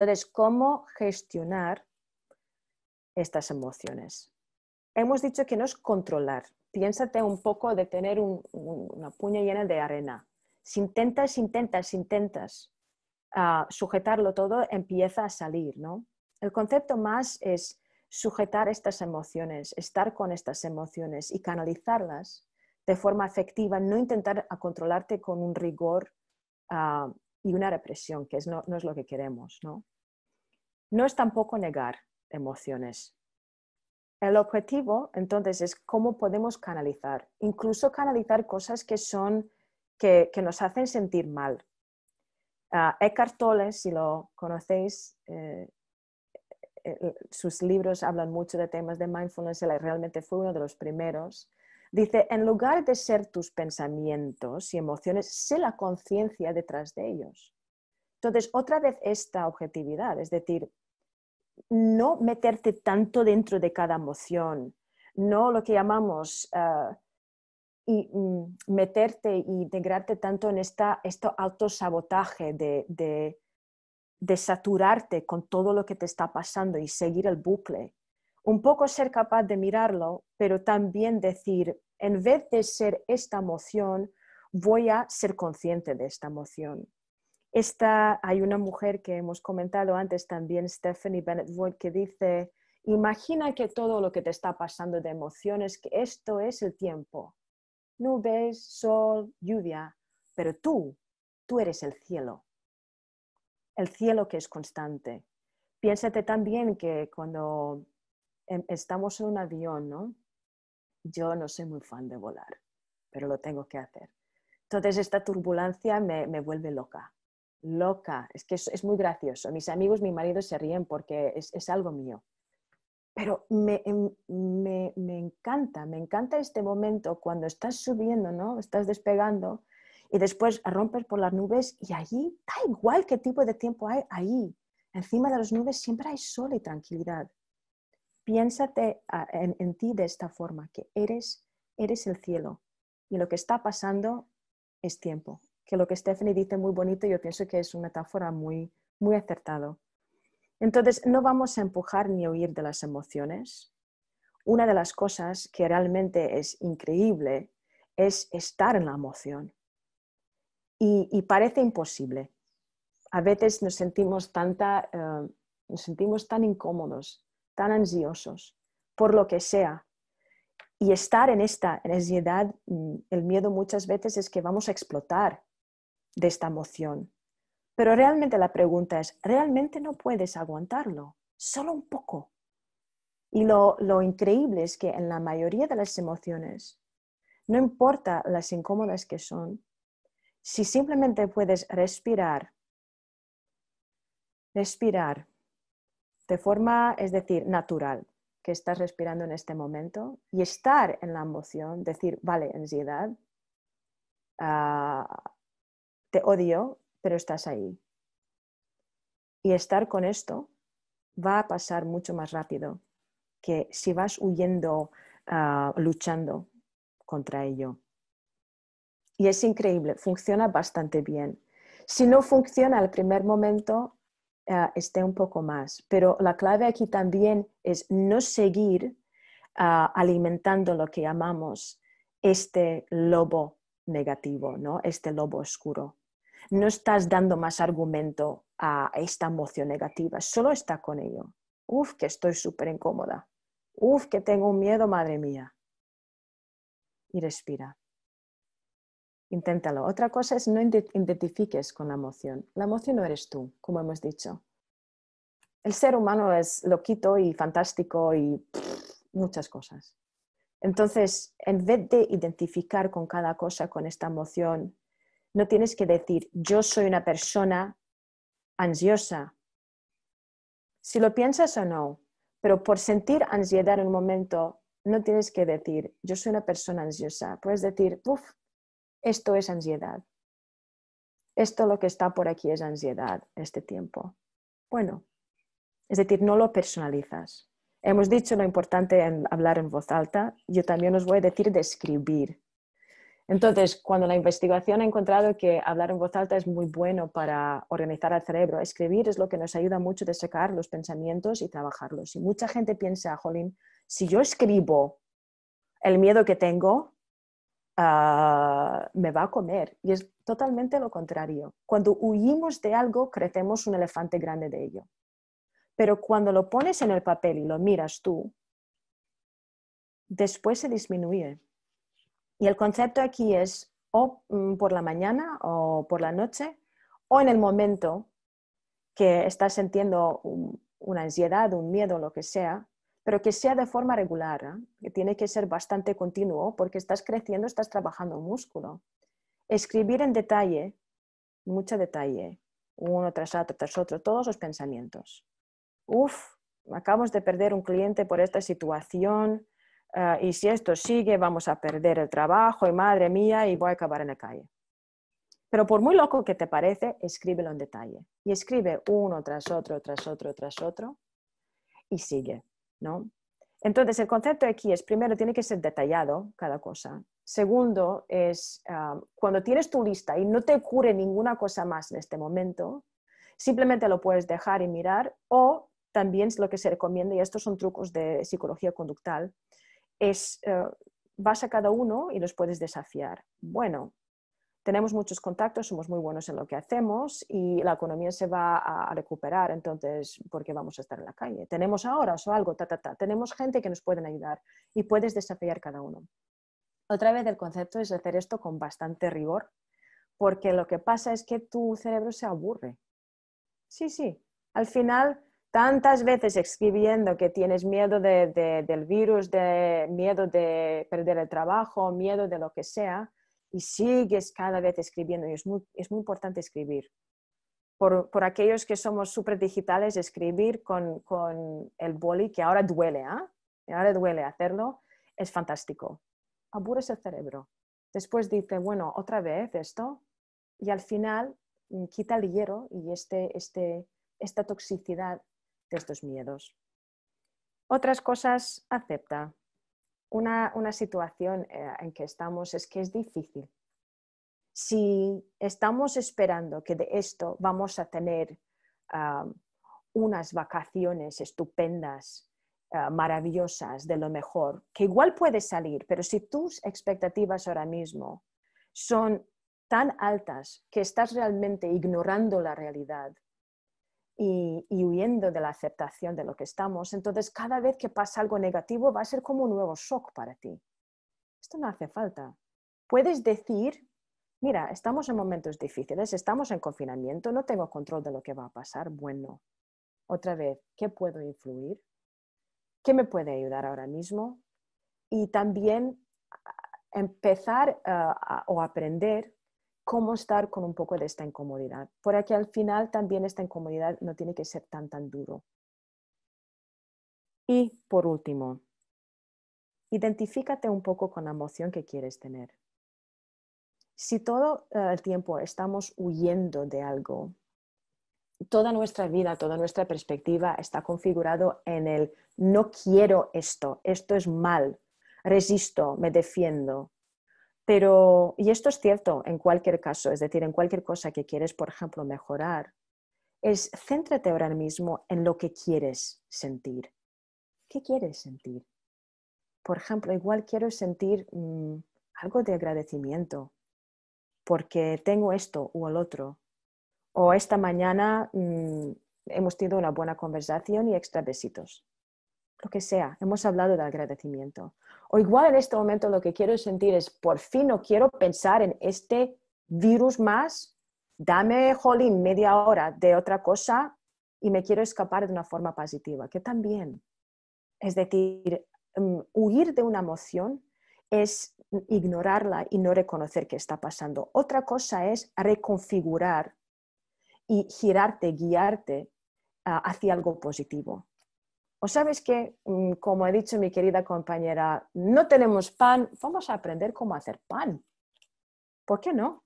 Entonces, ¿cómo gestionar estas emociones? Hemos dicho que no es controlar. Piénsate un poco de tener una puña llena de arena. Si intentas, intentas, intentas ah, sujetarlo todo, empieza a salir, ¿no? El concepto más es sujetar estas emociones, estar con estas emociones y canalizarlas de forma efectiva, no intentar controlarte con un rigor ah, y una represión, que no, es lo que queremos. ¿no? es tampoco negar emociones. El objetivo, entonces, es cómo podemos canalizar, incluso canalizar cosas que son que, nos hacen sentir mal. Ah, Eckhart Tolle, si lo conocéis, eh, eh, sus libros hablan mucho de temas de mindfulness, él realmente fue uno de los primeros Dice, en lugar de ser tus pensamientos y emociones, sé la conciencia detrás de ellos. Entonces, otra vez esta objetividad, es decir, no meterte tanto dentro de cada emoción, no lo que llamamos ah, y, mm, meterte y integrarte tanto en esta, este autosabotaje sabotaje de, de saturarte con todo lo que te está pasando y seguir el bucle un poco ser capaz de mirarlo, pero también decir, en vez de ser esta emoción, voy a ser consciente de esta emoción. Esta, hay una mujer que hemos comentado antes también, Stephanie Bennett Wood, que dice, imagina que todo lo que te está pasando de emociones, que esto es el tiempo. Nubes, sol, lluvia, pero tú, tú eres el cielo. El cielo que es constante. Piénsate también que cuando Em, estamos en un avión, ¿no? Yo no soy muy fan de volar, pero lo tengo que hacer. Entonces esta turbulencia me, vuelve loca, loca. Es que es, muy gracioso. Mis amigos, mi marido se ríen porque es, algo mío. Pero em, me, encanta, me encanta este momento cuando estás subiendo, ¿no? Estás despegando y después rompes por las nubes y allí da igual qué tipo de tiempo hay ahí. Encima de las nubes siempre hay sol y tranquilidad piénsate ah, en, ti de esta forma, que eres, eres el cielo y lo que está pasando es tiempo. Que lo que Stephanie dice muy bonito, yo pienso que es una metáfora muy, muy acertado. Entonces, no vamos a empujar ni huir de las emociones. Una de las cosas que realmente es increíble es estar en la emoción. Y, parece imposible. A veces nos sentimos, eh, nos sentimos tan incómodos tan ansiosos por lo que sea. Y estar en esta ansiedad, mm, el miedo muchas veces es que vamos a explotar de esta emoción. Pero realmente la pregunta es, ¿realmente no puedes aguantarlo? Solo un poco. Y lo increíble es que en la mayoría de las emociones, no importa las incómodas que son, si simplemente puedes respirar, respirar de forma, es decir, natural, que estás respirando en este momento y estar en la emoción, decir, vale, ansiedad, ah, te odio, pero estás ahí. Y estar con esto va a pasar mucho más rápido que si vas huyendo, ah, luchando contra ello. Y es increíble, funciona bastante bien. Si no funciona al primer momento, Ah, esté un poco más. Pero la clave aquí también es no seguir ah, alimentando lo que llamamos este lobo negativo, ¿no? este lobo oscuro. No estás dando más argumento a esta emoción negativa, solo está con ello. Uf, que estoy súper incómoda. Uf, que tengo un miedo, madre mía. Y respira. Inténtalo. Otra cosa es no identifiques con la emoción. La emoción no eres tú, como hemos dicho. El ser humano es loquito y fantástico y muchas cosas. Entonces, en vez de identificar con cada cosa, con esta emoción, no tienes que decir, yo soy una persona ansiosa. Si lo piensas o no, pero por sentir ansiedad en un momento, no tienes que decir, yo soy una persona ansiosa. Puedes decir, uff, esto es ansiedad. Esto lo que está por aquí es ansiedad, este tiempo. Bueno, es decir, no lo personalizas. Hemos dicho lo importante en hablar en voz alta. Yo también os voy a decir de escribir. Entonces, cuando la investigación ha encontrado que hablar en voz alta es muy bueno para organizar al cerebro, escribir es lo que nos ayuda mucho de sacar los pensamientos y trabajarlos. Y mucha gente piensa, Jolín, si yo escribo el miedo que tengo, Ah, me va a comer. Y es totalmente lo contrario. Cuando huimos de algo, crecemos un elefante grande de ello. Pero cuando lo pones en el papel y lo miras tú, después se disminuye. Y el concepto aquí es o mm, por la mañana o por la noche o en el momento que estás sintiendo una ansiedad, un miedo, lo que sea, pero que sea de forma regular, ¿eh? que tiene que ser bastante continuo porque estás creciendo, estás trabajando músculo. Escribir en detalle, mucho detalle, uno tras otro, tras otro, todos los pensamientos. Uf, acabamos de perder un cliente por esta situación eh, y si esto sigue vamos a perder el trabajo y madre mía y voy a acabar en la calle. Pero por muy loco que te parece, escríbelo en detalle. Y escribe uno tras otro, tras otro, tras otro y sigue. ¿no? Entonces, el concepto aquí es, primero, tiene que ser detallado cada cosa. Segundo, es ah, cuando tienes tu lista y no te ocurre ninguna cosa más en este momento, simplemente lo puedes dejar y mirar o también lo que se recomienda, y estos son trucos de psicología conductal, es eh, vas a cada uno y los puedes desafiar. Bueno, tenemos muchos contactos, somos muy buenos en lo que hacemos y la economía se va a, recuperar, entonces, ¿por qué vamos a estar en la calle? Tenemos ahora o algo, ta, ta, ta. Tenemos gente que nos pueden ayudar y puedes desafiar cada uno. Otra vez, el concepto es hacer esto con bastante rigor, porque lo que pasa es que tu cerebro se aburre. Sí, sí. Al final, tantas veces escribiendo que tienes miedo del virus, de miedo de perder el trabajo, miedo de lo que sea, y sigues cada vez escribiendo. Y es muy, importante escribir. Por, aquellos que somos súper digitales, escribir con, el boli, que ahora duele, ¿ah? ahora duele hacerlo, es fantástico. Aburres el cerebro. Después dice, bueno, otra vez esto, y al final mm, quita el hierro y este, este, esta toxicidad de estos miedos. Otras cosas acepta, una, situación eh, en que estamos es que es difícil. Si estamos esperando que de esto vamos a tener ah, unas vacaciones estupendas, ah, maravillosas, de lo mejor, que igual puede salir, pero si tus expectativas ahora mismo son tan altas que estás realmente ignorando la realidad, y, huyendo de la aceptación de lo que estamos, entonces cada vez que pasa algo negativo va a ser como un nuevo shock para ti. Esto no hace falta. Puedes decir, mira, estamos en momentos difíciles, estamos en confinamiento, no tengo control de lo que va a pasar. Bueno, otra vez, ¿qué puedo influir? ¿Qué me puede ayudar ahora mismo? Y también empezar eh, o aprender cómo estar con un poco de esta incomodidad. Por aquí al final también esta incomodidad no tiene que ser tan, tan duro. Y por último, identifícate un poco con la emoción que quieres tener. Si todo eh, el tiempo estamos huyendo de algo, toda nuestra vida, toda nuestra perspectiva está configurado en el no quiero esto, esto es mal, resisto, me defiendo, pero, y esto es cierto en cualquier caso, es decir, en cualquier cosa que quieres, por ejemplo, mejorar, es céntrate ahora mismo en lo que quieres sentir. ¿Qué quieres sentir? Por ejemplo, igual quiero sentir mm, algo de agradecimiento porque tengo esto o el otro. O esta mañana mm, hemos tenido una buena conversación y extra besitos lo que sea, hemos hablado de agradecimiento. O igual en este momento lo que quiero sentir es, por fin no quiero pensar en este virus más, dame, jolín, media hora de otra cosa y me quiero escapar de una forma positiva, que también. Es decir, mm, huir de una emoción es ignorarla y no reconocer que está pasando. Otra cosa es reconfigurar y girarte, guiarte ah, hacia algo positivo o sabes que, mm, como ha dicho mi querida compañera, no tenemos pan, vamos a aprender cómo hacer pan. ¿Por qué no?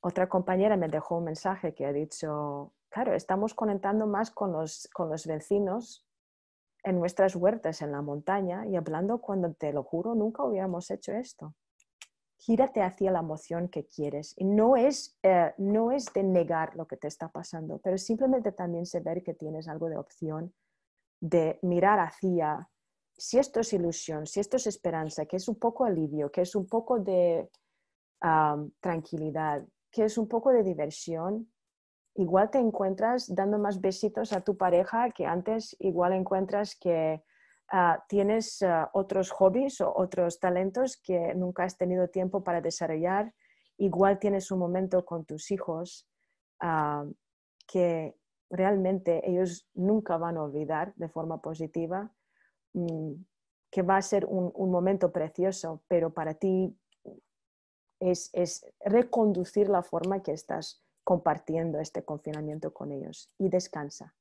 Otra compañera me dejó un mensaje que ha dicho, claro, estamos conectando más con los, vecinos en nuestras huertas, en la montaña, y hablando cuando te lo juro, nunca hubiéramos hecho esto. Gírate hacia la emoción que quieres. Y no es, eh, no es de negar lo que te está pasando, pero simplemente también saber que tienes algo de opción de mirar hacia si esto es ilusión, si esto es esperanza, que es un poco alivio, que es un poco de tranquilidad, que es un poco de diversión, igual te encuentras dando más besitos a tu pareja que antes, igual encuentras que ah, tienes ah, otros hobbies o otros talentos que nunca has tenido tiempo para desarrollar, igual tienes un momento con tus hijos ah, que realmente ellos nunca van a olvidar de forma positiva, mm, que va a ser un, momento precioso, pero para ti es, es, reconducir la forma que estás compartiendo este confinamiento con ellos y descansa.